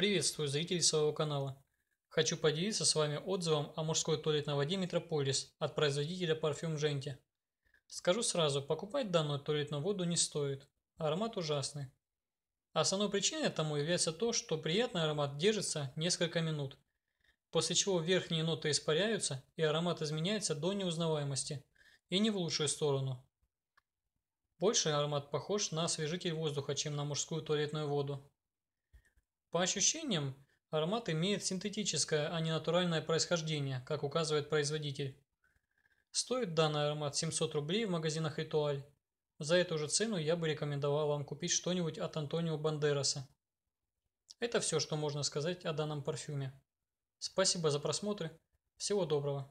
Приветствую зрителей своего канала. Хочу поделиться с вами отзывом о мужской туалетной воде Метрополис от производителя парфюм Женти. Скажу сразу, покупать данную туалетную воду не стоит. Аромат ужасный. Основной причиной тому является то, что приятный аромат держится несколько минут, после чего верхние ноты испаряются и аромат изменяется до неузнаваемости, и не в лучшую сторону. Больше аромат похож на освежитель воздуха, чем на мужскую туалетную воду. По ощущениям, аромат имеет синтетическое, а не натуральное происхождение, как указывает производитель. Стоит данный аромат 700 рублей в магазинах «Ритуаль». За эту же цену я бы рекомендовал вам купить что-нибудь от Антонио Бандераса. Это все, что можно сказать о данном парфюме. Спасибо за просмотр. Всего доброго.